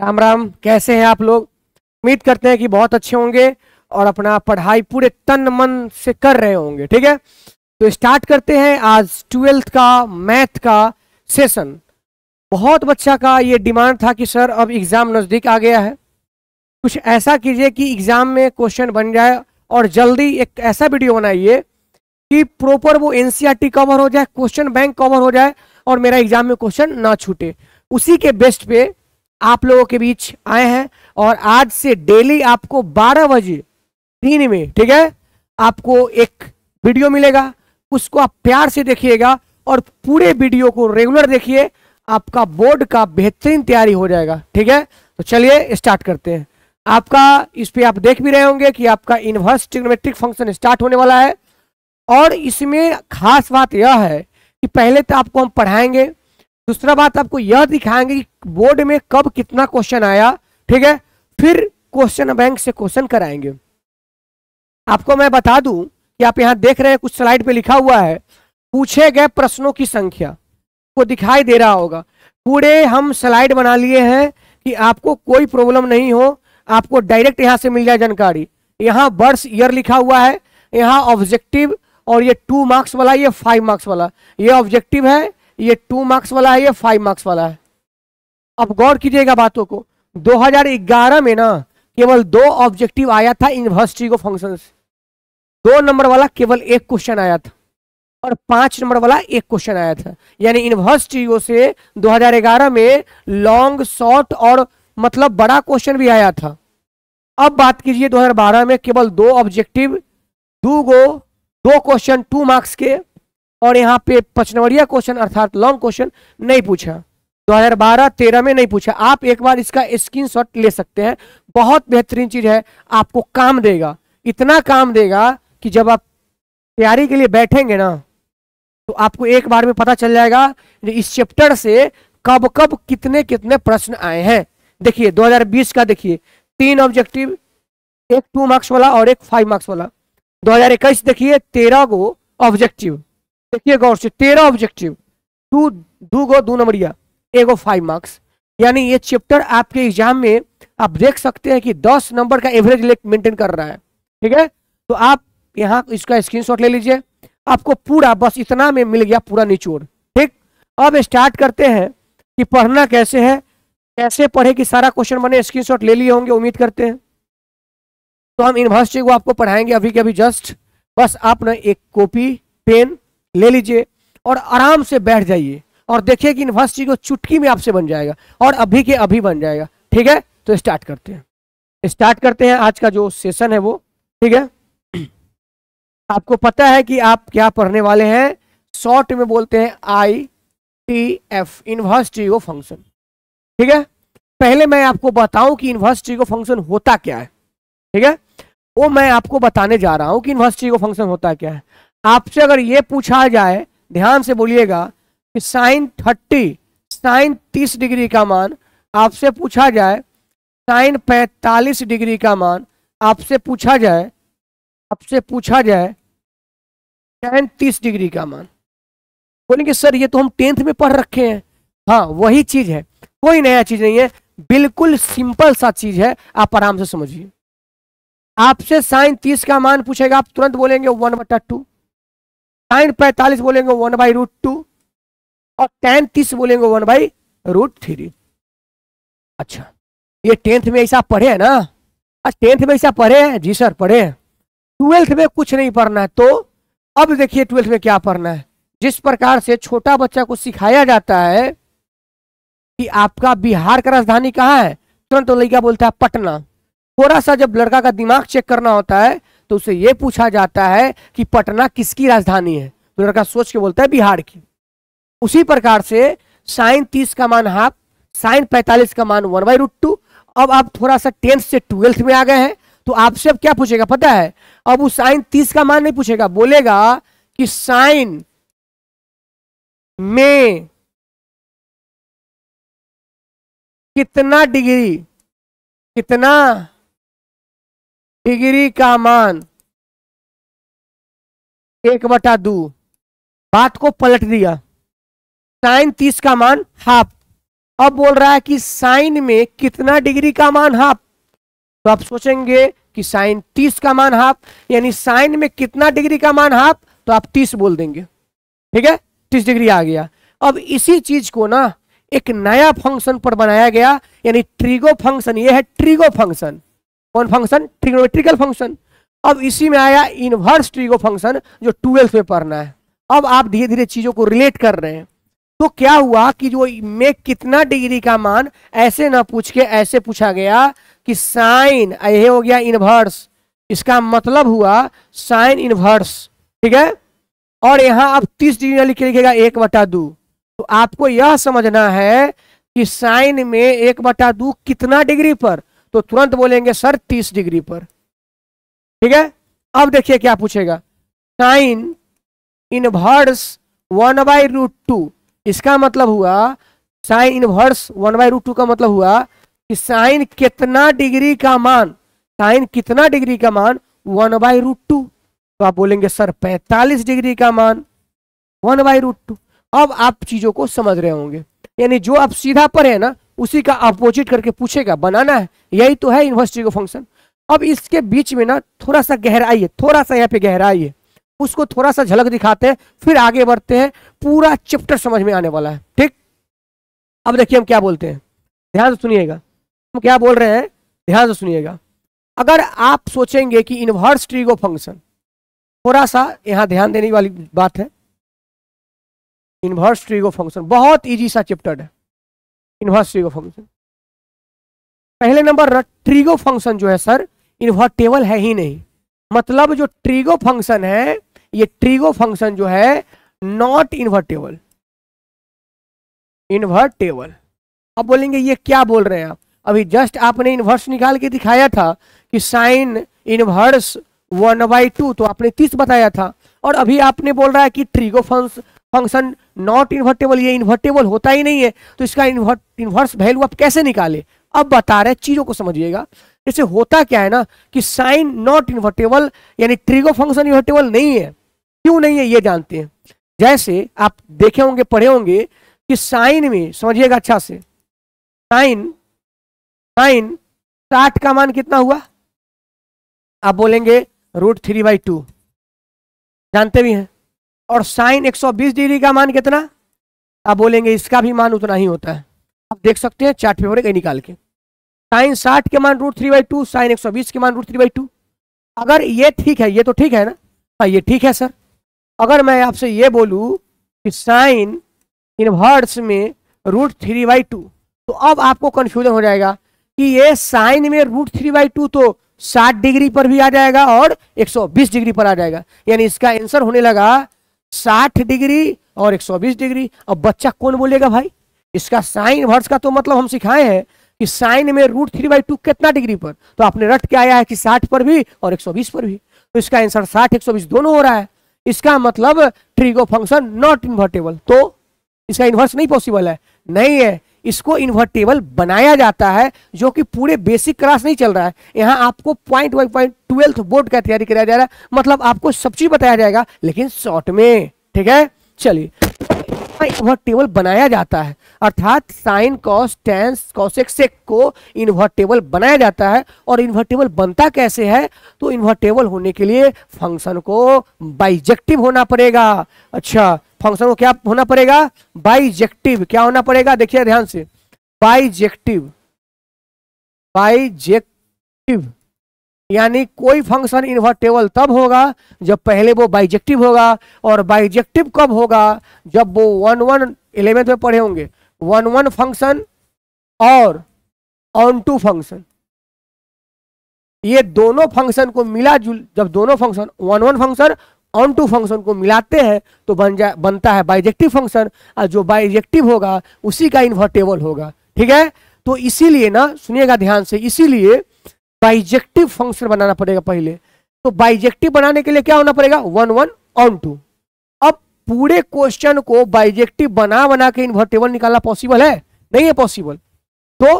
राम राम कैसे हैं आप लोग उम्मीद करते हैं कि बहुत अच्छे होंगे और अपना पढ़ाई पूरे तन मन से कर रहे होंगे ठीक है तो स्टार्ट करते हैं आज ट्वेल्थ का मैथ का सेशन बहुत बच्चा का ये डिमांड था कि सर अब एग्ज़ाम नज़दीक आ गया है कुछ ऐसा कीजिए कि एग्ज़ाम में क्वेश्चन बन जाए और जल्दी एक ऐसा वीडियो बनाइए कि प्रॉपर वो एनसीईआरटी कवर e हो जाए क्वेश्चन बैंक कवर हो जाए और मेरा एग्ज़ाम में क्वेश्चन ना छूटे उसी के बेस्ट पे आप लोगों के बीच आए हैं और आज से डेली आपको 12 बजे दिन में ठीक है आपको एक वीडियो मिलेगा उसको आप प्यार से देखिएगा और पूरे वीडियो को रेगुलर देखिए आपका बोर्ड का बेहतरीन तैयारी हो जाएगा ठीक है तो चलिए स्टार्ट करते हैं आपका इस पर आप देख भी रहे होंगे कि आपका इन्वर्स ट्रिग्नोमेट्रिक फंक्शन स्टार्ट होने वाला है और इसमें खास बात यह है कि पहले तो आपको हम पढ़ाएंगे दूसरा बात आपको यह दिखाएंगे कि बोर्ड में कब कितना क्वेश्चन आया ठीक है फिर क्वेश्चन बैंक से क्वेश्चन कराएंगे आपको मैं बता दूं कि आप यहां देख रहे हैं कुछ स्लाइड पे लिखा हुआ है पूछे गए प्रश्नों की संख्या को दिखाई दे रहा होगा पूरे हम स्लाइड बना लिए हैं कि आपको कोई प्रॉब्लम नहीं हो आपको डायरेक्ट यहां से मिल जाए जानकारी यहाँ वर्ष ईयर लिखा हुआ है यहाँ ऑब्जेक्टिव और ये टू मार्क्स वाला ये फाइव मार्क्स वाला ये ऑब्जेक्टिव है ये टू मार्क्स वाला है ये फाइव मार्क्स वाला है अब गौर कीजिएगा बातों को 2011 में ना केवल दो ऑब्जेक्टिव आया था यूनिवर्सिटी को फंक्शन दो नंबर वाला केवल एक क्वेश्चन आया था और पांच नंबर वाला एक क्वेश्चन आया था यानी यूनिवर्सिटी से 2011 में लॉन्ग शॉर्ट और मतलब बड़ा क्वेश्चन भी आया था अब बात कीजिए 2012 में केवल दो ऑब्जेक्टिव दो गो दो क्वेश्चन टू मार्क्स के और यहाँ पे पचनवरिया क्वेश्चन अर्थात लॉन्ग क्वेश्चन नहीं पूछा 2012-13 में नहीं पूछा आप एक बार इसका स्क्रीनशॉट ले सकते हैं बहुत बेहतरीन चीज है आपको काम देगा इतना काम देगा कि जब आप तैयारी के लिए बैठेंगे ना तो आपको एक बार में पता चल जाएगा इस चैप्टर से कब कब कितने कितने प्रश्न आए हैं देखिए 2020 का देखिए तीन ऑब्जेक्टिव एक टू मार्क्स वाला और एक फाइव मार्क्स वाला दो देखिए तेरह गो ऑब्जेक्टिव देखिए गौर से तेरह ऑब्जेक्टिव टू दू गो दो नंबरिया एगो फाइव मार्क्स यानी ये चैप्टर आपके एग्जाम में आप देख सकते हैं कि दस नंबर का एवरेज लेक मेंटेन कर रहा है ठीक है तो आप यहाँ इसका स्क्रीनशॉट ले लीजिए आपको पूरा बस इतना में मिल गया पूरा निचोड़ ठीक अब स्टार्ट करते हैं कि पढ़ना कैसे है कैसे पढ़े कि सारा क्वेश्चन मैंने स्क्रीनशॉट ले लिए होंगे उम्मीद करते हैं तो हम यूनिवर्सिटी को आपको पढ़ाएंगे अभी के अभी जस्ट बस आप ना एक कॉपी पेन ले लीजिए और आराम से बैठ जाइए और देखिए कि यूनिवर्सिटी को चुटकी में आपसे बन जाएगा और अभी के अभी बन जाएगा ठीक है तो स्टार्ट करते हैं स्टार्ट करते हैं आज का जो सेशन है वो ठीक है आपको पता है कि आप क्या पढ़ने वाले हैं शॉर्ट में बोलते हैं आई टी एफ यूनिवर्सिटी को फंक्शन ठीक है पहले मैं आपको बताऊं कि यूनिवर्सिटी को फंक्शन होता क्या है ठीक है वो मैं आपको बताने जा रहा हूं कि यूनिवर्सिटी को फंक्शन होता क्या है आपसे अगर ये पूछा जाए ध्यान से बोलिएगा कि साइन थर्टी साइन तीस डिग्री का मान आपसे पूछा जाए साइन पैंतालीस डिग्री का मान आपसे पूछा जाए आपसे पूछा जाए टेन तीस डिग्री का मान बोले कि सर ये तो हम टेंथ में पढ़ रखे हैं हाँ वही चीज है कोई नया चीज नहीं है बिल्कुल सिंपल सा चीज है आप आराम से समझिए आपसे साइन तीस का मान पूछेगा आप तुरंत बोलेंगे वन बटा टू साइन पैंतालीस बोलेंगे वन बाई रूट टू और टेन तीस बोलेंगे वन बाई रूट थ्री अच्छा ये टेंथ में ऐसा पढ़े है ना अच्छा टेंथ में ऐसा पढ़े हैं जी सर पढ़े हैं ट्वेल्थ में कुछ नहीं पढ़ना है तो अब देखिए ट्वेल्थ में क्या पढ़ना है जिस प्रकार से छोटा बच्चा को सिखाया जाता है कि आपका बिहार का राजधानी कहाँ है तुरंत तो लड़का बोलता है पटना थोड़ा सा जब लड़का का दिमाग चेक करना होता है तो उसे यह पूछा जाता है कि पटना किसकी राजधानी है तो लड़का सोच के बोलता है बिहार की उसी प्रकार से साइन तीस का मान हाफ साइन पैंतालीस का मान वन बाई रूट टू अब आप थोड़ा सा टेंथ से ट्वेल्थ में आ गए हैं तो आपसे अब क्या पूछेगा पता है अब वो साइन तीस का मान नहीं पूछेगा बोलेगा कि साइन में कितना डिग्री कितना डिग्री का मान एक बटा दू बात को पलट दिया साइन तीस का मान हाफ अब बोल रहा है कि साइन में कितना डिग्री का मान हाफ तो आप सोचेंगे कि साइन तीस का मान हाफ यानी साइन में कितना डिग्री का मान हाफ तो आप तीस बोल देंगे ठीक है तीस डिग्री आ गया अब इसी चीज को ना एक नया फंक्शन पर बनाया गया यानी ट्रिगो फंक्शन ये है ट्रिगो फंक्शन कौन फंक्शन ट्रिग्नोमेट्रिकल फंक्शन अब इसी में आया इनवर्स ट्रिगो फंक्शन जो ट्वेल्थ में पढ़ना है अब आप धीरे धीरे चीजों को रिलेट कर रहे हैं तो क्या हुआ कि जो में कितना डिग्री का मान ऐसे ना पूछ के ऐसे पूछा गया कि साइन यह हो गया इनवर्स इसका मतलब हुआ साइन इनवर्स ठीक है और यहां आप 30 डिग्री ना लिख लिखेगा एक बटा दू तो आपको यह समझना है कि साइन में एक बटा दू कितना डिग्री पर तो तुरंत बोलेंगे सर तीस डिग्री पर ठीक है अब देखिए क्या पूछेगा sine inverse one by root two इसका मतलब हुआ sine inverse one by root two का मतलब हुआ कि साइन कितना डिग्री का मान साइन कितना डिग्री का मान वन बाई रूट टू तो आप बोलेंगे सर पैंतालीस डिग्री का मान वन बाई रूट टू अब आप चीजों को समझ रहे होंगे यानी जो आप सीधा पर है ना उसी का अपोजिट करके पूछेगा बनाना है यही तो है यूनिवर्सिटी का फंक्शन अब इसके बीच में ना थोड़ा सा गहराई है थोड़ा सा यहाँ पे गहराई है उसको थोड़ा सा झलक दिखाते हैं फिर आगे बढ़ते हैं पूरा चैप्टर समझ में आने वाला है ठीक अब देखिए हम क्या बोलते हैं ध्यान से सुनिएगा हम क्या बोल रहे हैं ध्यान से सुनिएगा अगर आप सोचेंगे कि इन्वर्स ट्रीगो फंक्शन थोड़ा सा यहां ध्यान देने वाली बात है इन्वर्स ट्रीगो फंक्शन बहुत ईजी सा चैप्टर है इनवर्स ट्रिगो फंक्शन पहले नंबर ट्रिगो फंक्शन जो है सर इन्वर्टेबल है ही नहीं मतलब जो ट्रिगो फंक्शन है ये ट्रिगो फंक्शन जो है नॉट इन्वर्टेबल इन्वर्टेबल अब बोलेंगे ये क्या बोल रहे हैं आप अभी जस्ट आपने इन्वर्स निकाल के दिखाया था कि sine inverse one by two तो आपने तीस बताया था और अभी आपने बोल रहा है कि trigo function function not invertible ये इन्वर्टेबल होता ही नहीं है तो इसका इन्वर्ट इन्वर्स वैल्यू आप कैसे निकाले अब बता रहे चीजों को समझिएगा जैसे होता क्या है ना कि साइन नॉट इन्वर्टेबल यानी ट्रिगो फंक्शन इन्वर्टेबल नहीं है क्यों नहीं है ये जानते हैं जैसे आप देखे होंगे पढ़े होंगे कि साइन में समझिएगा अच्छा से साइन साइन साठ का मान कितना हुआ आप बोलेंगे रूट थ्री बाई टू जानते भी हैं और साइन 120 डिग्री का मान कितना आप बोलेंगे इसका भी मान उतना ही होता है आप देख सकते हैं चार्ट पेपर कहीं निकाल के साइन साठ के मान root three by two sine एक सौ बीस के मान रूट थ्री बाई टू अगर ये ठीक है ये तो ठीक है ना हाँ ये ठीक है सर अगर मैं आपसे ये बोलूँ कि साइन इनवर्स में रूट थ्री बाई टू तो अब आपको कन्फ्यूजन हो जाएगा कि ये साइन में रूट थ्री बाई टू तो साठ डिग्री पर भी आ जाएगा और एक सौ बीस डिग्री पर आ जाएगा यानी इसका आंसर होने लगा साठ डिग्री और 120 डिग्री अब बच्चा कौन बोलेगा भाई इसका साइन वर्ष का तो मतलब हम सिखाए हैं कि साइन में रूट थ्री बाई टू कितना डिग्री पर तो आपने रट के आया है कि 60 पर भी और 120 पर भी तो इसका आंसर 60 120 दोनों हो रहा है इसका मतलब ट्रिगो फंक्शन नॉट इन्वर्टेबल तो इसका इन्वर्स नहीं पॉसिबल है नहीं है इसको इन्वर्टेबल बनाया जाता है जो कि पूरे बेसिक क्लास नहीं चल रहा है यहाँ आपको point by point twelfth board का तैयारी कराया जा रहा है मतलब आपको सब चीज बताया जाएगा लेकिन शॉर्ट में ठीक है चलिए इन्वर्टेबल बनाया जाता है अर्थात साइन कॉस टेंस कॉसेक को इन्वर्टेबल बनाया जाता है और इन्वर्टेबल बनता कैसे है तो इन्वर्टेबल होने के लिए फंक्शन को बाइजेक्टिव होना पड़ेगा अच्छा फंक्शन को क्या होना पड़ेगा बाइजेक्टिव क्या होना पड़ेगा देखिए ध्यान से बाइजेक्टिव बाइजेक्टिव यानी कोई फंक्शन इन्वर्टेबल तब होगा जब पहले वो बाइजेक्टिव होगा और बाइजेक्टिव कब होगा जब वो वन वन इलेवेंथ में पढ़े होंगे वन वन फंक्शन और ऑन टू फंक्शन ये दोनों फंक्शन को मिला जुल जब दोनों function one one function onto function को मिलाते हैं तो बन जा बनता है बाइजेक्टिव फंक्शन और जो बाइजेक्टिव होगा उसी का इन्वर्टेबल होगा ठीक है तो इसीलिए ना सुनिएगा ध्यान से इसीलिए बाइजेक्टिव फंक्शन बनाना पड़ेगा पहले तो बाइजेक्टिव बनाने के लिए क्या होना पड़ेगा वन वन ऑन टू अब पूरे क्वेश्चन को बाइजेक्टिव बना बना के इन्वर्टेबल निकालना पॉसिबल है नहीं है पॉसिबल तो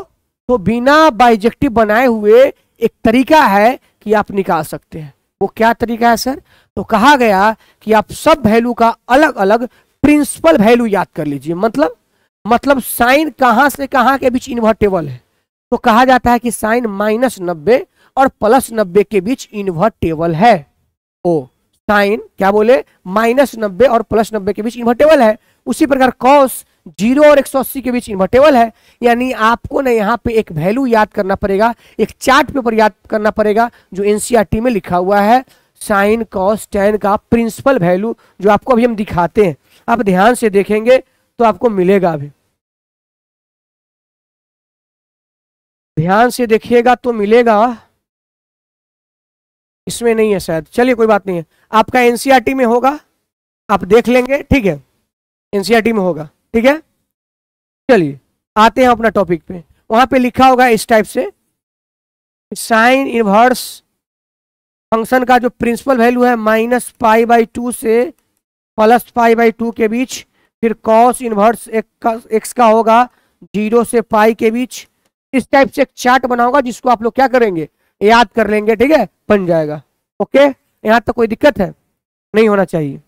तो बिना बाइजेक्टिव बनाए हुए एक तरीका है कि आप निकाल सकते हैं वो क्या तरीका है सर तो कहा गया कि आप सब वैल्यू का अलग अलग प्रिंसिपल वैल्यू याद कर लीजिए मतलब मतलब साइन कहां से कहां के बीच इन्वर्टेबल है तो कहा जाता है कि साइन माइनस नब्बे और प्लस नब्बे के बीच इन्वर्टेबल है ओ साइन क्या बोले माइनस नब्बे और प्लस नब्बे के बीच इन्वर्टेबल है उसी प्रकार कॉस जीरो और 180 के बीच इन्वर्टेबल है यानी आपको ना यहाँ पे एक वैल्यू याद करना पड़ेगा एक चार्ट पेपर याद करना पड़ेगा जो एनसीआरटी e में लिखा हुआ है साइन कॉस टेन का प्रिंसिपल वैल्यू जो आपको अभी हम दिखाते हैं आप ध्यान से देखेंगे तो आपको मिलेगा अभी ध्यान से देखिएगा तो मिलेगा इसमें नहीं है शायद चलिए कोई बात नहीं है आपका एनसीईआरटी e में होगा आप देख लेंगे ठीक है एनसीईआरटी e में होगा ठीक है चलिए आते हैं अपना टॉपिक पे वहां पे लिखा होगा इस टाइप से साइन इनवर्स फंक्शन का जो प्रिंसिपल वैल्यू है माइनस पाई बाई टू से प्लस पाई बाई टू के बीच फिर कॉस इनवर्स एक्स का होगा जीरो से पाई के बीच इस टाइप से एक चार्ट बनाऊंगा जिसको आप लोग क्या करेंगे याद कर लेंगे ठीक है बन जाएगा ओके यहाँ तक तो कोई दिक्कत है नहीं होना चाहिए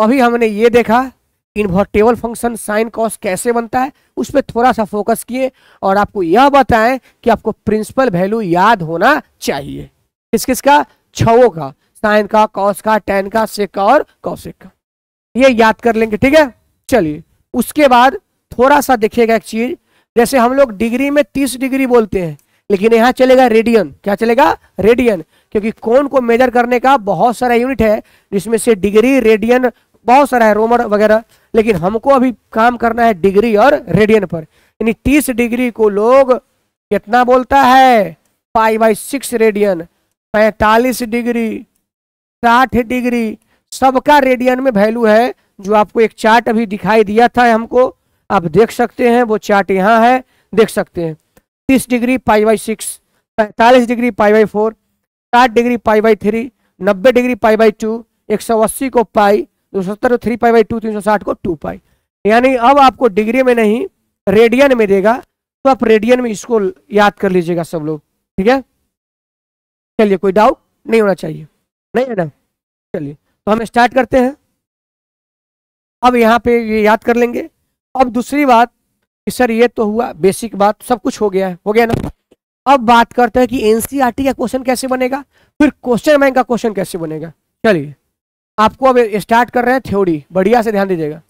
अभी हमने ये देखा इन्वर्टेबल फंक्शन साइन कॉस कैसे बनता है उस पर थोड़ा सा फोकस किए और आपको यह बताएं कि आपको प्रिंसिपल वैल्यू याद होना चाहिए किस किस का छवों का साइन का कॉस का टेन का सेक का और कौशिक का ये याद कर लेंगे ठीक है चलिए उसके बाद थोड़ा सा देखिएगा एक चीज जैसे हम लोग डिग्री में तीस डिग्री बोलते हैं लेकिन यहां चलेगा रेडियन क्या चलेगा रेडियन क्योंकि कोण को मेजर करने का बहुत सारा यूनिट है जिसमें से डिग्री रेडियन बहुत सारा है रोमन वगैरह लेकिन हमको अभी काम करना है डिग्री और रेडियन पर यानी तीस डिग्री को लोग कितना बोलता है पाई बाई सिक्स रेडियन पैंतालीस डिग्री साठ डिग्री सबका रेडियन में वैल्यू है जो आपको एक चार्ट अभी दिखाई दिया था हमको आप देख सकते हैं वो चार्ट यहाँ है देख सकते हैं तीस डिग्री पाई बाई सिक्स पैंतालीस डिग्री पाई बाई फोर साठ डिग्री पाई बाई थ्री नब्बे डिग्री पाई बाई टू एक सौ अस्सी को पाई दो तो सौ सत्तर थ्री पाई बाई टू तीन सौ साठ को टू पाई यानी अब आपको डिग्री में नहीं रेडियन में देगा तो आप रेडियन में इसको याद कर लीजिएगा सब लोग ठीक है चलिए कोई डाउट नहीं होना चाहिए नहीं है ना चलिए तो हम स्टार्ट करते हैं अब यहाँ पे ये याद कर लेंगे अब दूसरी बात कि सर ये तो हुआ बेसिक बात सब कुछ हो गया है हो गया ना अब बात करते हैं कि एनसीईआरटी e का क्वेश्चन कैसे बनेगा फिर क्वेश्चन बैंक का क्वेश्चन कैसे बनेगा चलिए आपको अब स्टार्ट कर रहे हैं थ्योरी बढ़िया से ध्यान दीजिएगा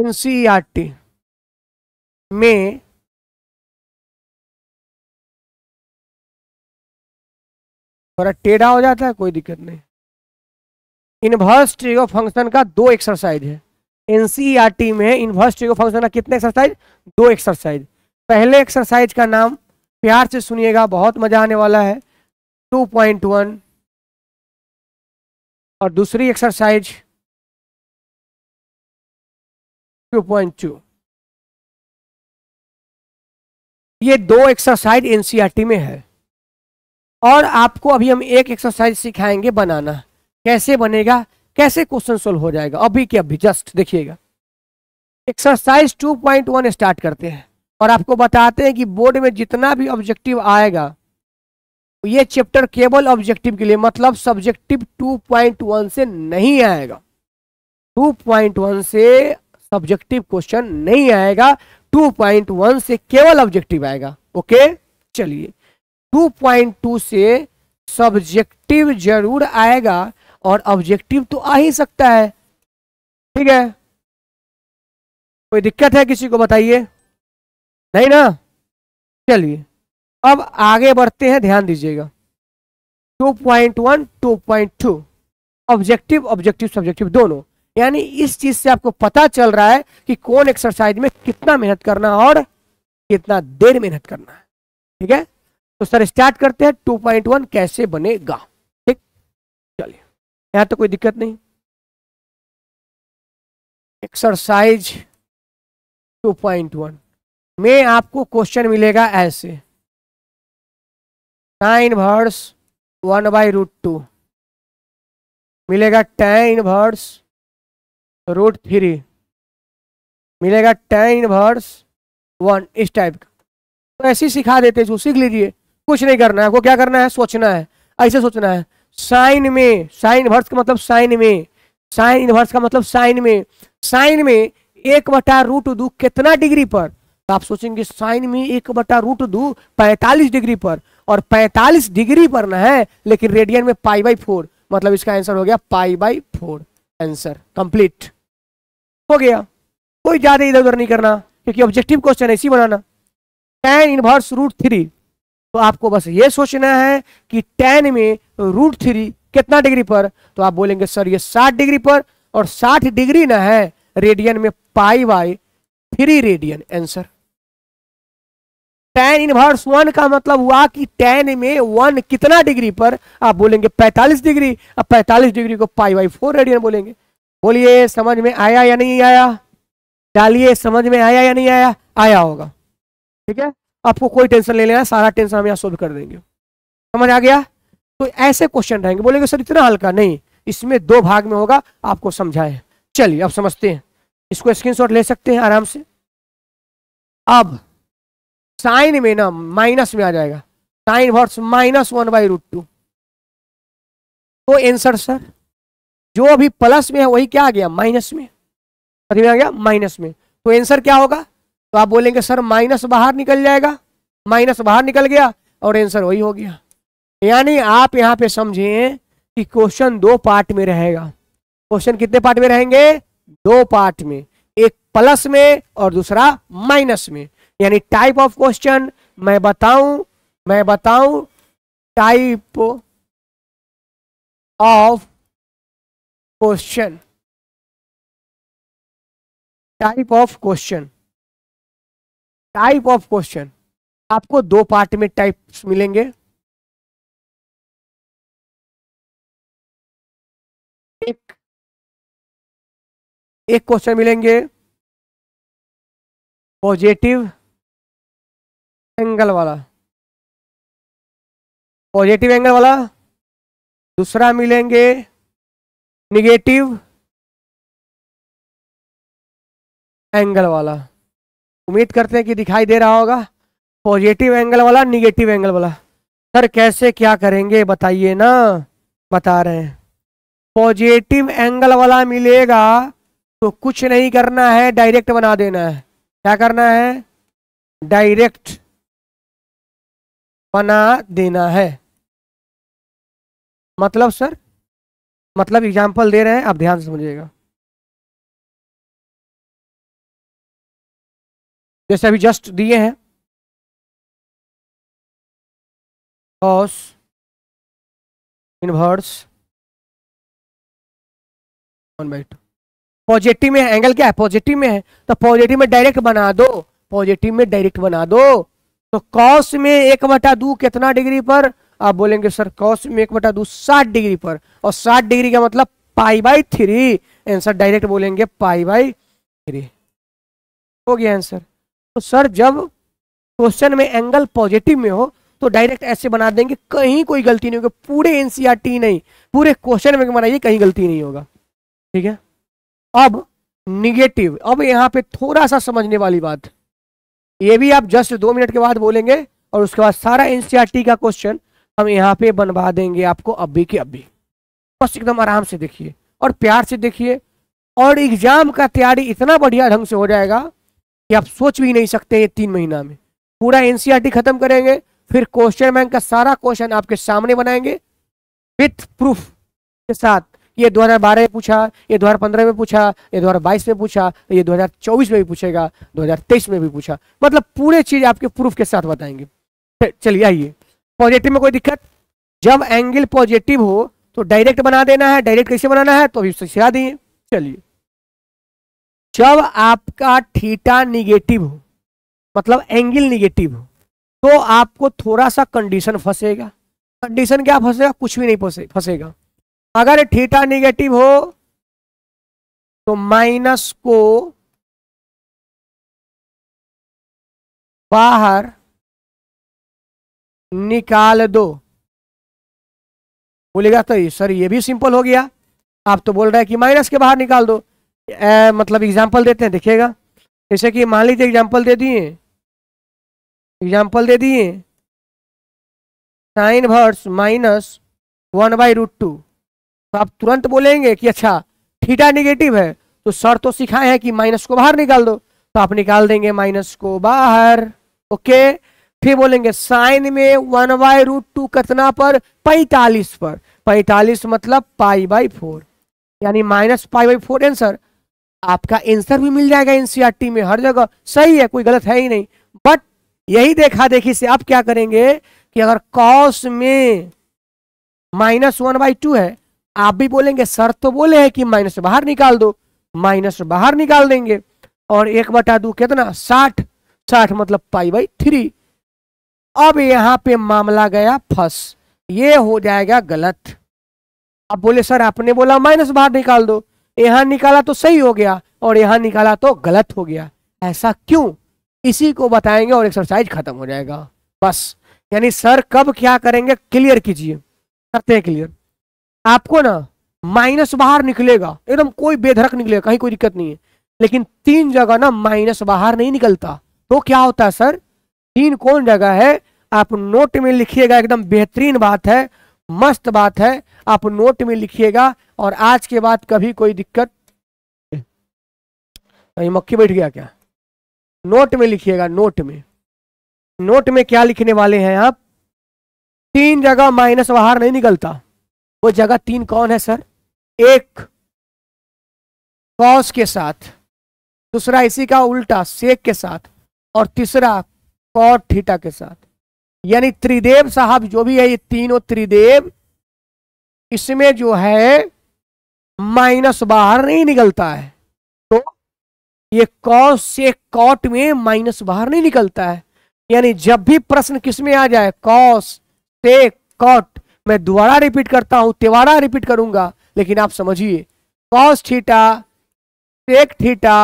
एनसीईआरटी e में थोड़ा टेढ़ा हो जाता है कोई दिक्कत नहीं इनवर्स ट्रिगो फंक्शन का दो एक्सरसाइज है एनसीईआरटी e में इनवर्स ट्रिगो फंक्शन का कितने एक्सरसाइज दो एक्सरसाइज पहले एक्सरसाइज का नाम प्यार से सुनिएगा बहुत मजा आने वाला है 2.1 और दूसरी एक्सरसाइज 2.2 ये दो एक्सरसाइज एनसीईआरटी e में है और आपको अभी हम एक एक्सरसाइज सिखाएंगे बनाना कैसे बनेगा कैसे क्वेश्चन सोल्व हो जाएगा अभी के अभी जस्ट देखिएगा एक्सरसाइज 2.1 स्टार्ट करते हैं और आपको बताते हैं कि बोर्ड में जितना भी ऑब्जेक्टिव आएगा ये चैप्टर केवल ऑब्जेक्टिव के लिए मतलब सब्जेक्टिव 2.1 से नहीं आएगा 2.1 से सब्जेक्टिव क्वेश्चन नहीं आएगा 2.1 से केवल ऑब्जेक्टिव आएगा ओके चलिए 2.2 से सब्जेक्टिव जरूर आएगा और ऑब्जेक्टिव तो आ ही सकता है ठीक है कोई दिक्कत है किसी को बताइए नहीं ना चलिए अब आगे बढ़ते हैं ध्यान दीजिएगा 2.1 2.2 ऑब्जेक्टिव ऑब्जेक्टिव सब्जेक्टिव दोनों यानी इस चीज से आपको पता चल रहा है कि कौन एक्सरसाइज में कितना मेहनत करना और कितना देर मेहनत करना है ठीक है तो सर स्टार्ट करते हैं 2.1 कैसे बनेगा ठीक चलिए यहां तो कोई दिक्कत नहीं एक्सरसाइज 2.1 में आपको क्वेश्चन मिलेगा ऐसे sine verse one by root two मिलेगा टेन इनवर्स रूट थ्री मिलेगा टेन इनवर्स वन इस टाइप का तो ऐसे ही सिखा देते हैं सीख लीजिए कुछ नहीं करना है आपको क्या करना है सोचना है ऐसे सोचना है साइन में साइन इनवर्स का मतलब साइन में साइन इनवर्स का मतलब साइन में साइन में एक बटा रूट दू कितना डिग्री पर तो आप सोचेंगे साइन में एक बटा रूट दू पैंतालीस डिग्री पर और 45 डिग्री पर ना है लेकिन रेडियन में पाई बाई फोर मतलब इसका आंसर हो गया pi by four answer complete हो गया कोई ज्यादा इधर उधर नहीं करना क्योंकि ऑब्जेक्टिव क्वेश्चन ऐसी बनाना टेन इनवर्स रूट थ्री तो आपको बस ये सोचना है कि टेन में रूट थ्री कितना डिग्री पर तो आप बोलेंगे सर ये साठ डिग्री पर और साठ डिग्री ना है रेडियन में pi by three radian answer tan inverse one का मतलब हुआ कि टेन में वन कितना डिग्री पर आप बोलेंगे पैंतालीस डिग्री अब पैंतालीस डिग्री को पाई बाई फोर रेडियन बोलेंगे बोलिए समझ में आया या नहीं आया डालिए समझ में आया या नहीं आया आया होगा ठीक है आपको कोई टेंशन ले लेना सारा टेंशन हम यहाँ सोल्व कर देंगे समझ आ गया तो ऐसे क्वेश्चन रहेंगे बोलेंगे सर इतना हल्का नहीं इसमें दो भाग में होगा आपको समझाए चलिए अब समझते हैं इसको स्क्रीनशॉट ले सकते हैं आराम से अब साइन में ना माइनस में आ जाएगा sine verse minus one by root two तो एंसर सर जो अभी प्लस में है वही क्या आ गया माइनस में अभी में आ गया माइनस में तो एंसर क्या होगा तो आप बोलेंगे सर माइनस बाहर निकल जाएगा माइनस बाहर निकल गया और एंसर वही हो गया यानी आप यहाँ पे समझें कि क्वेश्चन दो पार्ट में रहेगा क्वेश्चन कितने पार्ट में रहेंगे दो पार्ट में एक प्लस में और दूसरा माइनस में यानी टाइप ऑफ क्वेश्चन मैं बताऊं मैं बताऊं type of question type of question type of question आपको दो पार्ट में टाइप्स मिलेंगे एक एक क्वेश्चन मिलेंगे पॉजिटिव एंगल वाला पॉजिटिव एंगल वाला दूसरा मिलेंगे निगेटिव एंगल वाला उम्मीद करते हैं कि दिखाई दे रहा होगा पॉजिटिव एंगल वाला निगेटिव एंगल वाला सर कैसे क्या करेंगे बताइए ना बता रहे हैं पॉजिटिव एंगल वाला मिलेगा तो कुछ नहीं करना है डायरेक्ट बना देना है क्या करना है डायरेक्ट बना देना है मतलब सर मतलब एग्जाम्पल दे रहे हैं आप ध्यान से समझिएगा जैसे अभी जस्ट दिए हैं cos inverse one by two positive में है एंगल क्या है पॉजिटिव में है तो पॉजिटिव में डायरेक्ट बना दो पॉजिटिव में डायरेक्ट बना दो तो कौश में एक बटा दू कितना डिग्री पर आप बोलेंगे सर कौश में एक बटा दू साठ डिग्री पर और साठ डिग्री का मतलब pi by three answer direct बोलेंगे पाई बाई थ्री हो गया आंसर तो सर जब क्वेश्चन में एंगल पॉजिटिव में हो तो डायरेक्ट ऐसे बना देंगे कहीं कोई गलती नहीं होगी पूरे टी e नहीं पूरे क्वेश्चन में बनाइए कहीं गलती नहीं होगा ठीक है अब निगेटिव अब यहाँ पे थोड़ा सा समझने वाली बात ये भी आप जस्ट दो मिनट के बाद बोलेंगे और उसके बाद सारा एनसीईआरटी e का क्वेश्चन हम यहाँ पे बनवा देंगे आपको अभी के अभी बस एकदम आराम से देखिए और प्यार से देखिए और एग्जाम का तैयारी इतना बढ़िया ढंग से हो जाएगा कि आप सोच भी नहीं सकते ये तीन महीना में पूरा एनसीईआरटी e खत्म करेंगे फिर क्वेश्चन बैंक का सारा क्वेश्चन आपके सामने बनाएंगे विथ प्रूफ के साथ ये दो हजार बारह में पूछा ये दो हजार पंद्रह में पूछा ये दो हजार बाईस में पूछा ये दो हजार चौबीस में भी पूछेगा दो हजार तेईस में भी पूछा मतलब पूरे चीज आपके प्रूफ के साथ बताएंगे चलिए आइए पॉजिटिव में कोई दिक्कत जब एंगल पॉजिटिव हो तो डायरेक्ट बना देना है डायरेक्ट कैसे बनाना है तो अभी सिखा दिए चलिए जब आपका थीटा निगेटिव हो मतलब एंगल निगेटिव हो तो आपको थोड़ा सा कंडीशन फंसेगा कंडीशन क्या फंसेगा कुछ भी नहीं फंसेगा अगर थीटा निगेटिव हो तो माइनस को बाहर निकाल दो बोलेगा तो सर ये भी सिंपल हो गया आप तो बोल रहे हैं कि माइनस के बाहर निकाल दो ए, मतलब एग्जाम्पल देते हैं देखिएगा जैसे कि मान लीजिए एग्जाम्पल दे दिए एग्जाम्पल दे दिए sine verse minus one by root two तो आप तुरंत बोलेंगे कि अच्छा थीटा निगेटिव है तो सर तो सिखाए हैं कि माइनस को बाहर निकाल दो तो आप निकाल देंगे माइनस को बाहर ओके फिर बोलेंगे साइन में वन बाय रूट टू कितना पर पैतालीस पर पैतालीस मतलब पाई बाई फोर यानी minus pi by four answer आपका आंसर भी मिल जाएगा एनसीआरटी e में हर जगह सही है कोई गलत है ही नहीं बट यही देखा देखी से आप क्या करेंगे कि अगर कॉस में माइनस वन बाई टू है आप भी बोलेंगे सर तो बोले हैं कि माइनस बाहर निकाल दो माइनस बाहर निकाल देंगे और एक बटा दो कितना साठ साठ मतलब पाई बाई थ्री अब यहां पे मामला गया फस ये हो जाएगा गलत अब बोले सर आपने बोला माइनस बाहर निकाल दो यहां निकाला तो सही हो गया और यहां निकाला तो गलत हो गया ऐसा क्यों इसी को बताएंगे और एक्सरसाइज खत्म हो जाएगा बस यानी सर कब क्या करेंगे क्लियर कीजिए करते हैं क्लियर आपको ना माइनस बाहर निकलेगा एकदम कोई बेधरक निकलेगा कहीं कोई दिक्कत नहीं है लेकिन तीन जगह ना माइनस बाहर नहीं निकलता तो क्या होता है सर तीन कौन जगह है आप नोट में लिखिएगा एकदम बेहतरीन बात है मस्त बात है आप नोट में लिखिएगा और आज के बाद कभी कोई दिक्कत नहीं मक्खी बैठ गया क्या नोट में लिखिएगा नोट में नोट में क्या लिखने वाले हैं आप तीन जगह माइनस बाहर नहीं निकलता वो जगह तीन कौन है सर एक कॉस के साथ दूसरा इसी का उल्टा सेक के साथ और तीसरा कॉट थीटा के साथ यानी त्रिदेव साहब जो भी है ये तीनों त्रिदेव इसमें जो है माइनस बाहर नहीं निकलता है तो ये कॉस से कॉट में माइनस बाहर नहीं निकलता है यानी जब भी प्रश्न किसमें आ जाए कॉस से कॉट मैं दोबारा रिपीट करता हूं तिवारा रिपीट करूंगा लेकिन आप समझिए कॉस थीटा टेक थीटा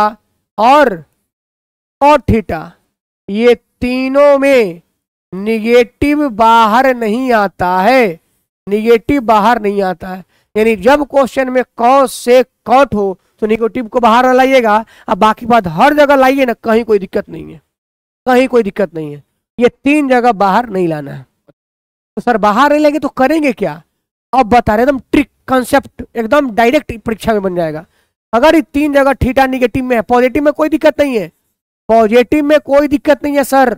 और कॉट थीटा ये तीनों में निगेटिव बाहर नहीं आता है निगेटिव बाहर नहीं आता है यानी जब क्वेश्चन में कॉस से कॉट हो तो निगेटिव को बाहर लाइएगा अब बाकी बात हर जगह लाइए ना कहीं कोई दिक्कत नहीं है कहीं कोई दिक्कत नहीं है ये तीन जगह बाहर नहीं लाना है तो सर बाहर रह लेंगे तो करेंगे क्या अब बता रहे एकदम ट्रिक कॉन्सेप्ट एकदम डायरेक्ट परीक्षा में बन जाएगा अगर ये तीन जगह ठीटा निगेटिव में है पॉजिटिव में कोई दिक्कत नहीं है पॉजिटिव में कोई दिक्कत नहीं है सर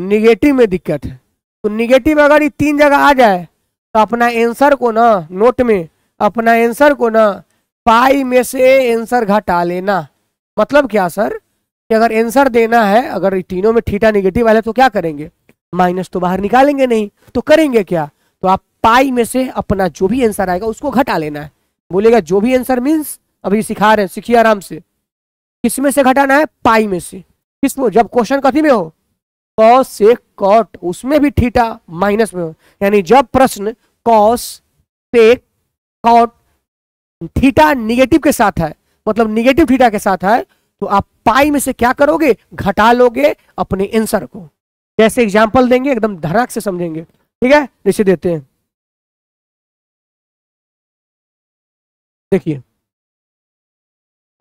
निगेटिव में दिक्कत है तो निगेटिव अगर ये तीन जगह आ जाए तो अपना एंसर को ना नोट में अपना एंसर को ना पाई में से एंसर घटा लेना मतलब क्या सर कि अगर एंसर देना है अगर तीनों में थीटा निगेटिव वाले तो क्या करेंगे माइनस तो बाहर निकालेंगे नहीं तो करेंगे क्या तो आप पाई में से अपना जो भी आंसर आएगा उसको घटा लेना है बोलेगा जो भी आंसर मीन्स अभी सिखा रहे हैं सीखिए आराम से किस में से घटाना है पाई में से किस जब क्वेश्चन कथी में हो कॉस से कॉट उसमें भी थीटा माइनस में हो यानी जब प्रश्न कॉस से कॉट थीटा निगेटिव के साथ है मतलब निगेटिव थीटा के साथ है तो आप पाई में से क्या करोगे घटा लोगे अपने आंसर को कैसे एग्जाम्पल देंगे एकदम धड़ाक से समझेंगे ठीक है निश्चित देते हैं देखिए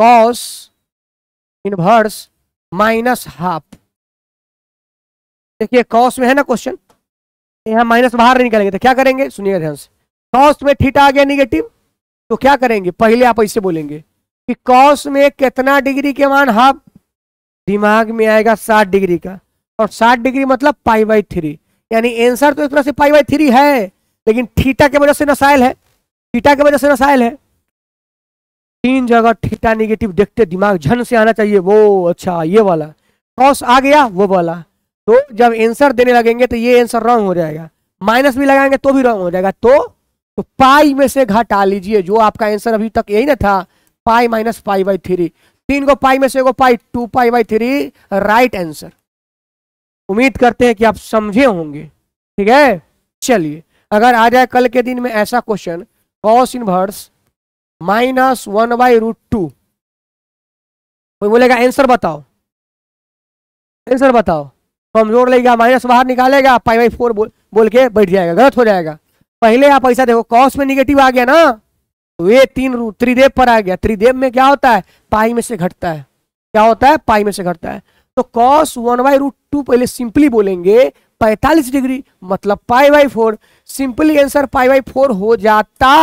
कॉस इनवर्स माइनस हाफ देखिए कॉस में है ना क्वेश्चन यहां माइनस बाहर नहीं करेंगे तो क्या करेंगे सुनिएगा ध्यान से कॉस में थीटा आ गया निगेटिव तो क्या करेंगे पहले आप ऐसे बोलेंगे कि कॉस में कितना डिग्री के मान हाफ दिमाग में आएगा साठ डिग्री का और 60 डिग्री मतलब पाई बाई थ्री यानी एंसर तो एक तरह से पाई बाई थ्री है लेकिन थीटा के वजह से नसाइल है थीटा के वजह से नसाइल है तीन जगह थीटा निगेटिव देखते दिमाग झन से आना चाहिए वो अच्छा ये वाला कॉस आ गया वो वाला तो जब एंसर देने लगेंगे तो ये एंसर रॉन्ग हो जाएगा माइनस भी लगाएंगे तो भी रॉन्ग हो जाएगा तो, तो पाई में से घटा लीजिए जो आपका आंसर अभी तक यही ना था pi minus pi by three तीन को पाई में से को pi two pi by three right answer उम्मीद करते हैं कि आप समझे होंगे ठीक है चलिए अगर आ जाए कल के दिन में ऐसा question cos inverse minus one by root two कोई बोलेगा आंसर बताओ आंसर बताओ कमजोर लेगा माइनस बाहर निकालेगा पाई बाई फोर बोल, बोल के बैठ जाएगा गलत हो जाएगा पहले आप ऐसा देखो कॉस में निगेटिव आ गया ना वे तो तीन रूट त्रिदेव पर आ गया त्रिदेव में क्या होता है पाई में से घटता है क्या होता है पाई में से घटता है तो cos one by root two पहले सिंपली बोलेंगे पैतालीस डिग्री मतलब pi by four simply answer pi by four हो जाता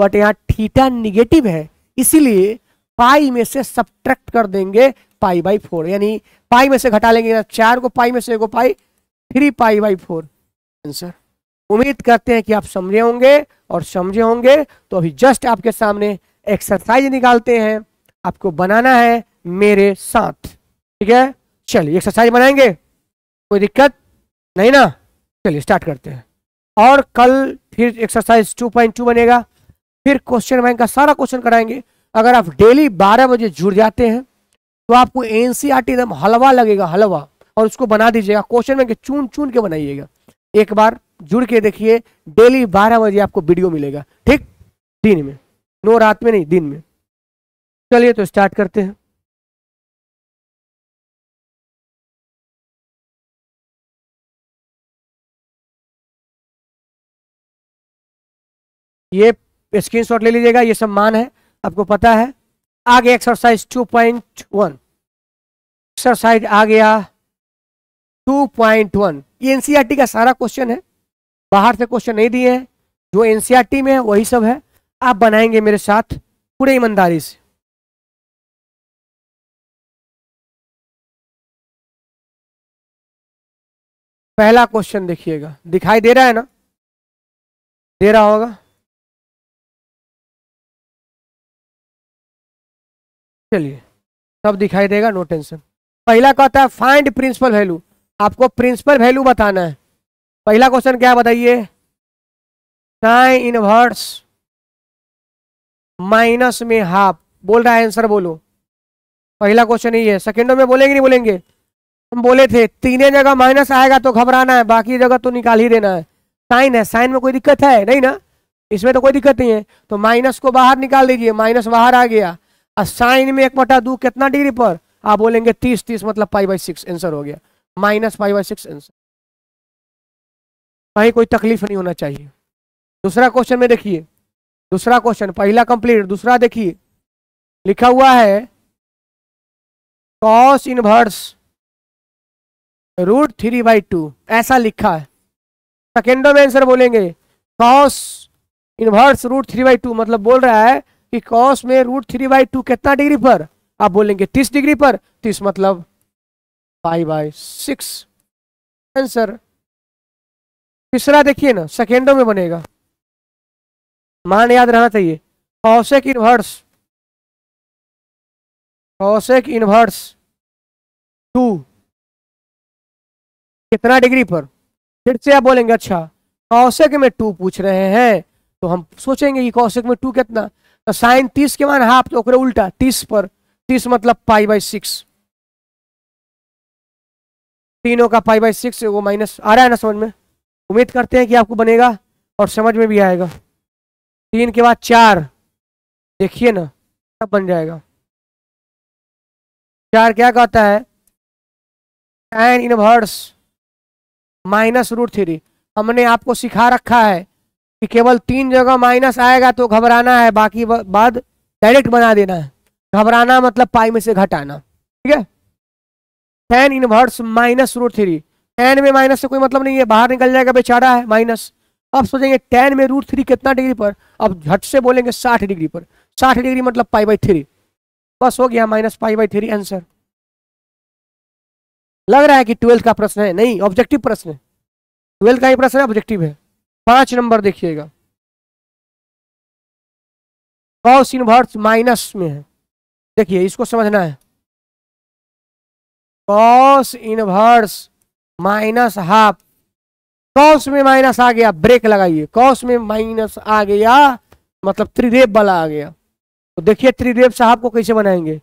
बट यहाँ थीटा निगेटिव है इसीलिए पाई में से सब्ट्रैक्ट कर देंगे पाई बाई फोर यानी पाई में से घटा लेंगे चार को पाई में से को pi three pi by four answer उम्मीद करते हैं कि आप समझे होंगे और समझे होंगे तो अभी जस्ट आपके सामने एक्सरसाइज निकालते हैं आपको बनाना है मेरे साथ ठीक है चलिए एक्सरसाइज बनाएंगे कोई दिक्कत नहीं ना चलिए स्टार्ट करते हैं और कल फिर एक्सरसाइज 2.2 बनेगा फिर क्वेश्चन बैंक का सारा क्वेश्चन कराएंगे अगर आप डेली 12 बजे जुड़ जाते हैं तो आपको एन e एकदम हलवा लगेगा हलवा और उसको बना दीजिएगा क्वेश्चन बैंक चून चून के बनाइएगा एक बार जुड़ के देखिए डेली बारह बजे आपको वीडियो मिलेगा ठीक दिन में नो रात में नहीं दिन में चलिए तो स्टार्ट करते हैं ये स्क्रीन ले लीजिएगा ये सब मान है आपको पता है आगे एक्सरसाइज 2.1 एक्सरसाइज आ गया 2.1 ये एनसीईआरटी e का सारा क्वेश्चन है बाहर से क्वेश्चन नहीं दिए हैं जो एनसीईआरटी e में है वही सब है आप बनाएंगे मेरे साथ पूरे ईमानदारी से पहला क्वेश्चन देखिएगा दिखाई दे रहा है ना दे रहा होगा चलिए सब दिखाई देगा नो टेंशन पहला कहता है फाइंड प्रिंसिपल वैल्यू आपको प्रिंसिपल वैल्यू बताना है पहला क्वेश्चन क्या बताइए साइन इनवर्स माइनस में हाफ बोल रहा है आंसर बोलो पहला क्वेश्चन ही है सेकेंडों में बोलेंगे नहीं बोलेंगे हम बोले थे तीने जगह माइनस आएगा तो घबराना है बाकी जगह तो निकाल ही देना है साइन है साइन में कोई दिक्कत है नहीं ना इसमें तो कोई दिक्कत नहीं है तो माइनस को बाहर निकाल दीजिए माइनस बाहर आ गया साइन में एक बटा दो कितना डिग्री पर आप बोलेंगे तीस तीस मतलब पाई बाई सिक्स आंसर हो गया minus pi by six answer कहीं कोई तकलीफ नहीं होना चाहिए दूसरा क्वेश्चन में देखिए दूसरा क्वेश्चन पहला कंप्लीट दूसरा देखिए लिखा हुआ है cos inverse root three by two ऐसा लिखा है सेकेंडो में आंसर बोलेंगे cos inverse root three by two मतलब बोल रहा है कि कॉस में रूट थ्री बाई टू कितना डिग्री पर आप बोलेंगे तीस डिग्री पर तीस मतलब फाइव बाई सिक्स आंसर तीसरा देखिए ना सेकेंडों में बनेगा मान याद रहना चाहिए cosec inverse cosec inverse two कितना डिग्री पर फिर से आप बोलेंगे अच्छा कौशिक में टू पूछ रहे हैं तो हम सोचेंगे कि कौशिक में टू कितना तो साइन तीस के मान हाफ तो उल्टा तीस पर तीस मतलब पाई बाई सिक्स तीनों का पाई बाई सिक्स वो माइनस आ रहा है ना समझ में उम्मीद करते हैं कि आपको बनेगा और समझ में भी आएगा तीन के बाद चार देखिए ना सब बन जाएगा चार क्या कहता है tan inverse minus root three हमने आपको सिखा रखा है कि केवल तीन जगह माइनस आएगा तो घबराना है बाकी बाद डायरेक्ट बना देना है घबराना मतलब पाई में से घटाना ठीक है tan inverse minus root three tan में माइनस से कोई मतलब नहीं है बाहर निकल जाएगा बेचारा है माइनस अब सोचेंगे टेन में रूट थ्री कितना डिग्री पर अब झट से बोलेंगे साठ डिग्री पर साठ डिग्री मतलब पाई बाई थ्री बस हो गया minus pi by three answer लग रहा है कि ट्वेल्थ का प्रश्न है नहीं ऑब्जेक्टिव प्रश्न है ट्वेल्थ का ही प्रश्न है ऑब्जेक्टिव है पांच नंबर देखिएगा कॉस इनवर्स माइनस में है देखिए इसको समझना है cos inverse minus half cos में माइनस आ गया ब्रेक लगाइए कॉस में माइनस आ गया मतलब त्रिदेव वाला आ गया तो देखिए त्रिदेव साहब को कैसे बनाएंगे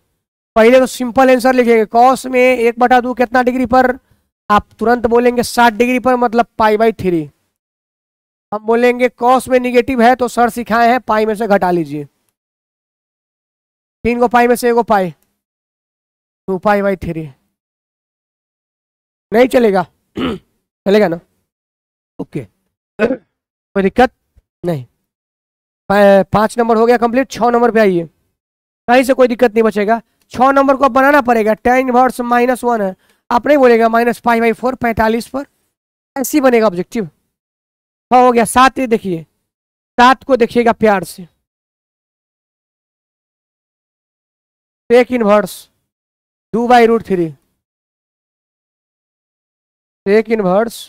पहले तो सिंपल आंसर लिखेंगे कॉस में एक बटा दो कितना डिग्री पर आप तुरंत बोलेंगे साठ डिग्री पर मतलब पाई बाई थ्री हम बोलेंगे कॉस में निगेटिव है तो सर सिखाए हैं पाई में से घटा लीजिए तीन को पाई में से एगो pi two pi by three नहीं चलेगा चलेगा ना ओके कोई दिक्कत नहीं पांच नंबर हो गया कंप्लीट छः नंबर पे आइए कहीं से कोई दिक्कत नहीं बचेगा छः नंबर को बनाना पड़ेगा टेन वर्ड्स माइनस वन है आप नहीं बोलेगा माइनस फाइव बाई फोर पैंतालीस पर ऐसी बनेगा ऑब्जेक्टिव छ हो गया सात ये देखिए सात को देखिएगा प्यार से tan inverse two by root three tan inverse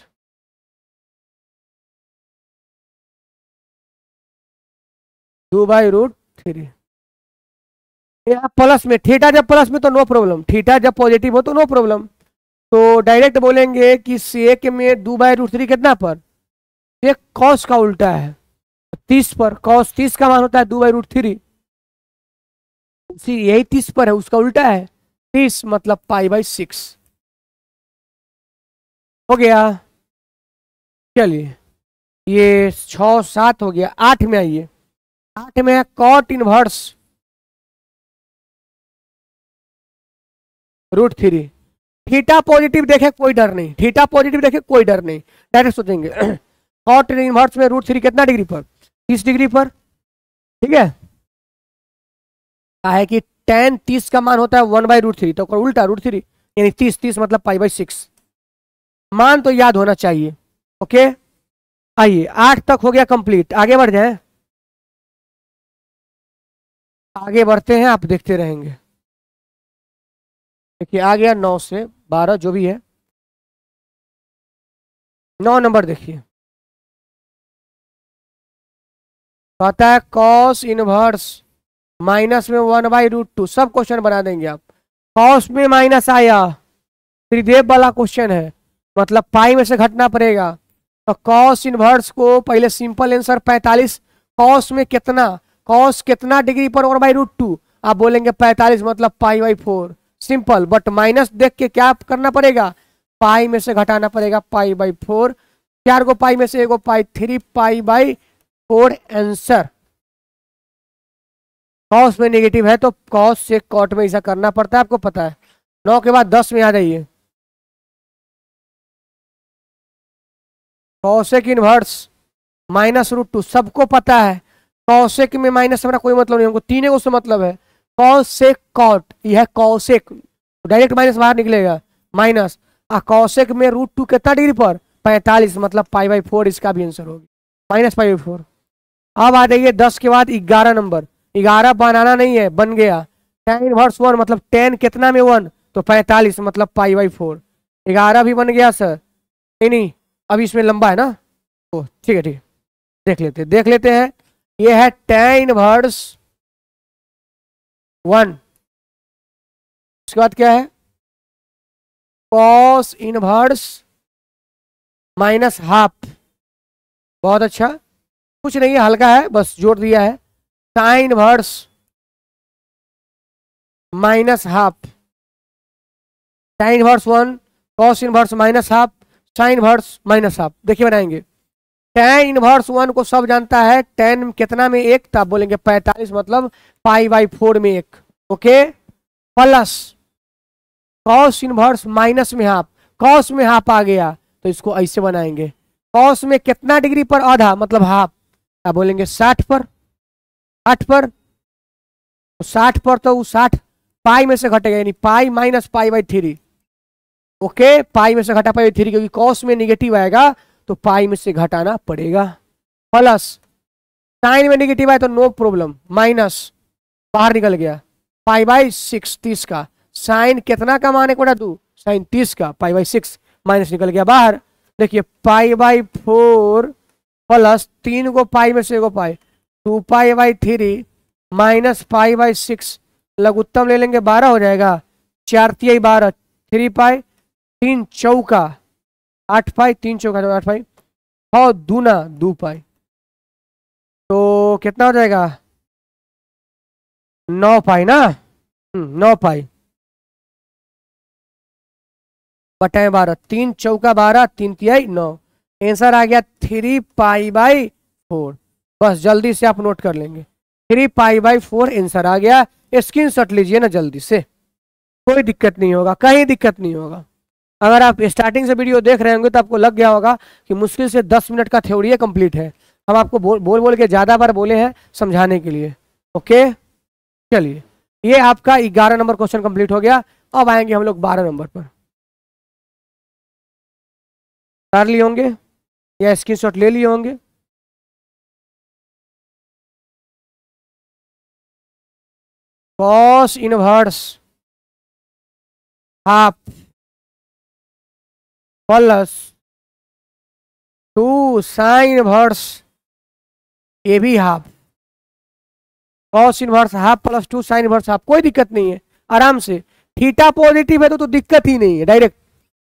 two by root three यहाँ प्लस में थीटा जब प्लस में तो नो प्रॉब्लम थीटा जब पॉजिटिव हो तो नो प्रॉब्लम तो डायरेक्ट बोलेंगे कि सेक में दो बाय रूट थ्री कितना पर ये कॉस का उल्टा है तीस पर कॉस तीस का मान होता है दो बाई रूट थ्री यही तीस पर है उसका उल्टा है तीस मतलब पाई बाई सिक्स हो गया चलिए ये छ सात हो गया आठ में आइए आठ में cot inverse root three theta positive देखे कोई डर नहीं थीटा पॉजिटिव देखे कोई डर नहीं डायरेक्ट सोचेंगे कॉट इनवर्स में रूट थ्री कितना डिग्री पर तीस डिग्री पर ठीक है है कि टेन तीस का मान होता है वन बाई रूट थ्री तो उल्टा रूट थ्री यानी तीस तीस मतलब पाई बाई सिक्स मान तो याद होना चाहिए ओके आइए आठ तक हो गया कंप्लीट आगे बढ़ जाए आगे बढ़ते हैं आप देखते रहेंगे देखिए आ गया नौ से बारह जो भी है नौ नंबर देखिए होता है कॉस इनवर्स माइनस में वन बाई रूट टू सब क्वेश्चन बना देंगे आप कॉस में माइनस आया त्रिदेव वाला क्वेश्चन है मतलब पाई में से घटना पड़ेगा तो कॉस इनवर्स को पहले सिंपल आंसर पैंतालीस कॉस में कितना कॉस कितना डिग्री पर वन बाई रूट टू आप बोलेंगे पैंतालीस मतलब pi by four simple but minus देख के क्या करना पड़ेगा पाई में से घटाना पड़ेगा पाई बाई फोर चार गो पाई में से एगो pi three pi by four answer cos में नेगेटिव है तो कॉस से कॉट में ऐसा करना पड़ता है आपको पता है नौ के बाद दस में आ जाइए cosec inverse minus root two सबको पता है कौशिक में माइनस हमारा कोई मतलब नहीं हमको तीन को से मतलब है कौशिक कॉट यह कौशिक डायरेक्ट माइनस बाहर निकलेगा माइनस और कौशिक में रूट टू कितना डिग्री पर पैंतालीस मतलब पाई बाई फोर इसका भी आंसर होगी माइनस पाई बाई फोर अब आ जाइए दस के बाद ग्यारह नंबर ग्यारह बनाना नहीं है बन गया टेन इनवर्स वन मतलब टेन कितना में वन तो पैंतालीस मतलब पाई बाई फोर ग्यारह भी बन गया सर नहीं नहीं अभी इसमें लंबा है ना ओ तो ठीक है ठीक है देख लेते देख लेते हैं ये है टेन इनवर्स वन उसके बाद क्या है कॉस इनवर्स माइनस हाफ बहुत अच्छा कुछ नहीं है हल्का है बस जोड़ दिया है sine verse minus half sine verse one cos inverse minus half sine verse minus half देखिए बनाएंगे टेन इनवर्स वन को सब जानता है टेन कितना में एक तब तो बोलेंगे पैंतालीस मतलब पाई बाई फोर में एक okay plus cos inverse minus में हाफ कॉस में हाफ आ गया तो इसको ऐसे बनाएंगे कॉस में कितना डिग्री पर आधा मतलब हाफ आप बोलेंगे साठ पर आठ पर तो साठ पर तो वो साठ पाई में से घटेगा यानी pi minus pi by three okay pi में से घटा पाई थ्री क्योंकि कॉस में निगेटिव आएगा तो पाई में से घटाना पड़ेगा प्लस साइन में निगेटिव आए तो नो प्रॉब्लम माइनस बाहर निकल गया पाई बाई सिक्स तीस का साइन कितना का माने कोटा तू साइन तीस का पाई बाई सिक्स माइनस निकल गया बाहर देखिए पाई बाई फोर प्लस तीन गो पाई में से एगो pi two pi by three minus pi by six लघुत्तम ले लेंगे बारह हो जाएगा चार तिहाई बारह थ्री पाई तीन चौका आठ पाई तीन चौका तो आठ पाई और दूना दो पाई तो कितना हो जाएगा नौ पाई ना हम्म, नौ पाई बटाए बारह तीन चौका बारह तीन तिहाई नौ आंसर आ गया थ्री पाई बाई फोर बस जल्दी से आप नोट कर लेंगे three pi by four answer आ गया स्क्रीन शॉट लीजिए ना जल्दी से कोई दिक्कत नहीं होगा कहीं दिक्कत नहीं होगा अगर आप स्टार्टिंग से वीडियो देख रहे होंगे तो आपको लग गया होगा कि मुश्किल से दस मिनट का थ्योरी कंप्लीट है हम आपको बोल बोल बोल के ज़्यादा बार बोले हैं समझाने के लिए ओके चलिए ये आपका ग्यारह नंबर क्वेश्चन कंप्लीट हो गया अब आएंगे हम लोग बारह नंबर पर कर लिए होंगे या स्क्रीनशॉट ले लिए होंगे cos inverse half plus two sine inverse ये भी half cos inverse half plus two sine inverse half कोई दिक्कत नहीं है आराम से थीटा पॉजिटिव है तो तो दिक्कत ही नहीं है डायरेक्ट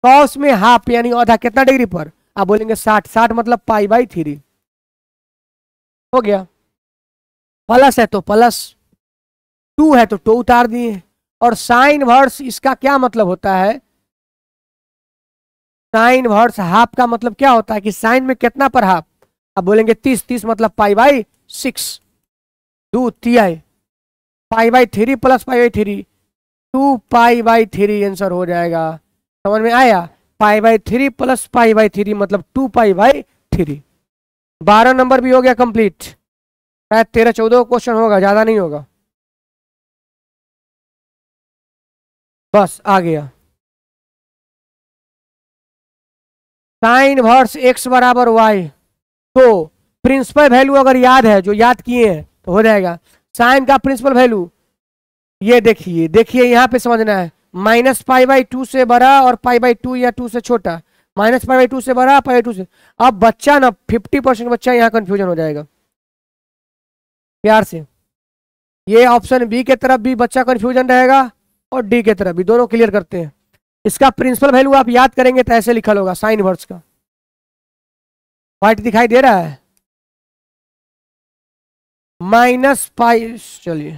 कॉस में हाफ यानी आधा कितना डिग्री पर आप बोलेंगे साठ साठ मतलब पाई बाई थ्री हो गया प्लस है तो प्लस टू है तो टू उतार दिए और साइन वर्स इसका क्या मतलब होता है साइन वर्स हाफ का मतलब क्या होता है कि साइन में कितना पर हाफ आप बोलेंगे तीस तीस मतलब pi by six two I pi by three plus pi by three two pi by three answer हो जाएगा समझ में आया pi by three plus pi by three मतलब टू पाई बाई थ्री बारह नंबर भी हो गया कंप्लीट शायद तेरह चौदह क्वेश्चन होगा ज़्यादा नहीं होगा बस आ गया साइन वर्स एक्स बराबर वाई तो प्रिंसिपल वैल्यू अगर याद है जो याद किए हैं तो हो जाएगा साइन का प्रिंसिपल वैल्यू ये देखिए देखिए यहां पे समझना है माइनस पाई बाई टू से बड़ा और पाई बाई टू या टू से छोटा माइनस पाई बाई टू से बड़ा पाई टू से अब बच्चा ना फिफ्टी परसेंट बच्चा यहाँ कन्फ्यूजन हो जाएगा प्यार से ये ऑप्शन बी के तरफ भी बच्चा कन्फ्यूजन रहेगा और डी के तरफ भी दोनों क्लियर करते हैं इसका प्रिंसिपल वैल्यू आप याद करेंगे तो ऐसे लिखा होगा साइन वर्ड्स का व्हाइट दिखाई दे रहा है माइनस पाई चलिए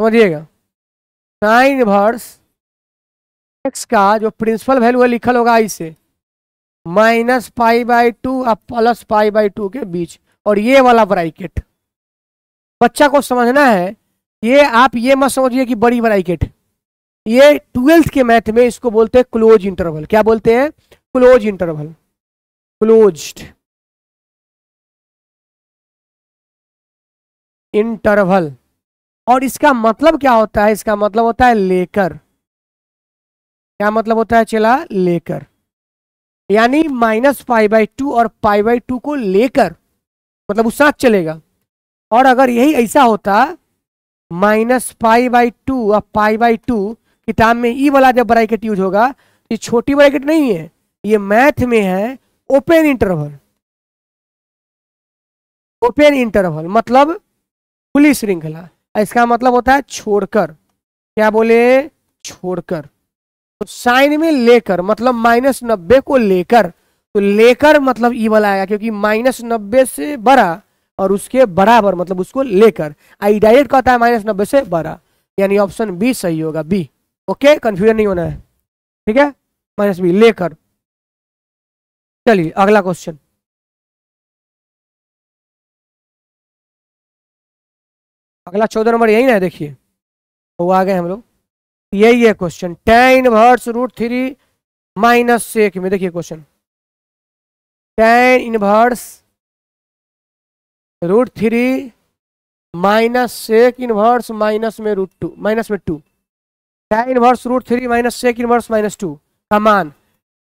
समझिएगा साइन वर्स एक्स का जो प्रिंसिपल वैल्यू है लिखल होगा आई से माइनस पाई बाई टू और प्लस पाई बाई टू के बीच और ये वाला ब्राइकेट बच्चा को समझना है ये आप ये मत समझिए कि बड़ी ब्राइकेट ये ट्वेल्थ के मैथ में इसको बोलते हैं क्लोज इंटरवल क्या बोलते हैं क्लोज इंटरवल क्लोज इंटरवल और इसका मतलब क्या होता है इसका मतलब होता है लेकर क्या मतलब होता है चला लेकर यानी माइनस पाई बाई टू और पाई बाई टू को लेकर मतलब उस साथ चलेगा और अगर यही ऐसा होता माइनस पाई बाई टू और पाई बाई टू किताब में ई वाला जब ब्रैकेट यूज होगा तो ये छोटी ब्रैकेट नहीं है ये मैथ में है ओपन इंटरवल ओपन इंटरवल मतलब खुली श्रृंखला इसका मतलब होता है छोड़कर क्या बोले छोड़कर तो साइन में लेकर मतलब माइनस नब्बे को लेकर तो लेकर मतलब ई वाला आएगा क्योंकि माइनस नब्बे से बड़ा और उसके बराबर मतलब उसको लेकर आई डायरेक्ट कहता है माइनस नब्बे से बड़ा यानी ऑप्शन बी सही होगा बी ओके कंफ्यूजन नहीं होना है ठीक है माइनस बी लेकर चलिए अगला क्वेश्चन अगला चौदह नंबर यही ना देखिए तो वो आ गए हम लोग यही है question tan inverse root three minus sec में देखिए question tan inverse root three minus sec inverse minus में रूट टू माइनस में two tan inverse root three minus sec inverse minus two का मान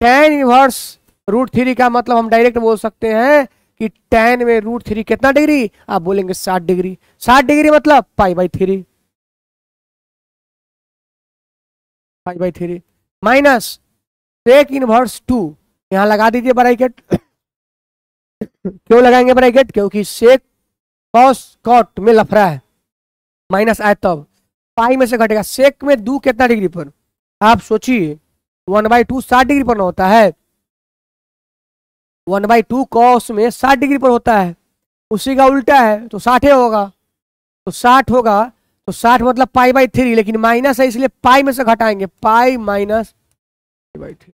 टेन इनवर्स रूट थ्री का मतलब हम direct बोल सकते हैं कि टेन में रूट थ्री कितना डिग्री आप बोलेंगे साठ डिग्री साठ डिग्री मतलब pi by three pi by three minus tan inverse two यहां लगा दीजिए ब्रैकेट क्यों लगाएंगे ब्रैकेट क्योंकि सेक कॉस कॉट में लफरा है माइनस आए तब पाई में से घटेगा सेक में दू कितना डिग्री पर आप सोचिए वन बाई टू साठ डिग्री पर ना होता है वन बाई टू कॉस में साठ डिग्री पर होता है उसी का उल्टा है तो साठ होगा तो साठ होगा तो साठ मतलब पाई बाई थ्री लेकिन माइनस है इसलिए पाई में से घटाएंगे pi minus by three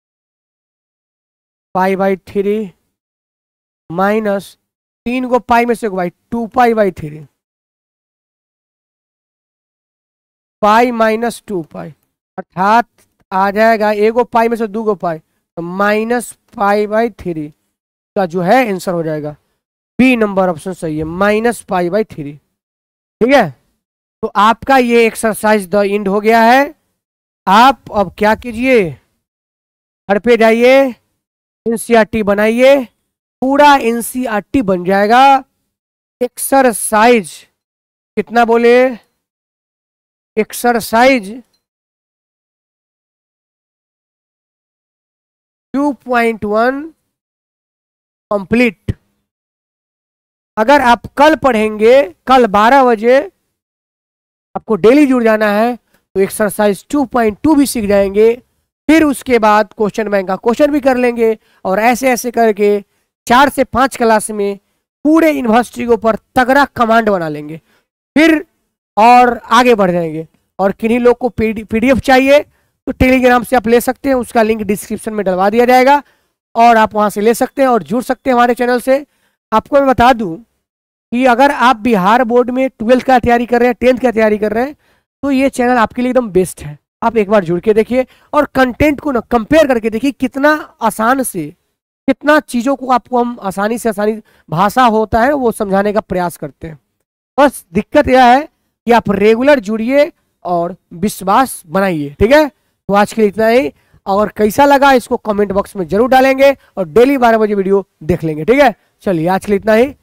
pi by three minus तीन को पाई में से by two pi by three pi minus two pi अर्थात आ जाएगा एगो पाई में से दो गो पाई तो माइनस पाई बाई थ्री का जो है आंसर हो जाएगा बी नंबर ऑप्शन सही है माइनस पाई बाई थ्री ठीक है तो आपका ये एक्सरसाइज द इंड हो गया है आप अब क्या कीजिए घर पे जाइए एनसीईआरटी e बनाइए पूरा टी e बन जाएगा एक्सरसाइज कितना बोले एक्सरसाइज 2.1 कंप्लीट अगर आप कल पढ़ेंगे कल 12 बजे आपको डेली जुड़ जाना है तो एक्सरसाइज 2.2 भी सीख जाएंगे फिर उसके बाद क्वेश्चन बैंक का क्वेश्चन भी कर लेंगे और ऐसे ऐसे करके चार से पांच क्लास में पूरे यूनिवर्सिटी के ऊपर तगड़ा कमांड बना लेंगे फिर और आगे बढ़ जाएंगे और किन्हीं लोग को पीडीएफ चाहिए तो टेलीग्राम से आप ले सकते हैं उसका लिंक डिस्क्रिप्शन में डलवा दिया जाएगा और आप वहाँ से ले सकते हैं और जुड़ सकते हैं हमारे चैनल से आपको मैं बता दूँ कि अगर आप बिहार बोर्ड में ट्वेल्थ का तैयारी कर रहे हैं टेंथ का तैयारी कर रहे हैं तो ये चैनल आपके लिए एकदम बेस्ट है आप एक बार जुड़ के देखिए और कंटेंट को ना कंपेयर करके देखिए कितना आसान से कितना चीज़ों को आपको हम आसानी से आसानी भाषा होता है वो समझाने का प्रयास करते हैं बस दिक्कत यह है कि आप रेगुलर जुड़िए और विश्वास बनाइए ठीक है तो आज के लिए इतना ही और कैसा लगा इसको कमेंट बॉक्स में जरूर डालेंगे और डेली बारह बजे वीडियो देख लेंगे ठीक है चलिए आज के लिए इतना ही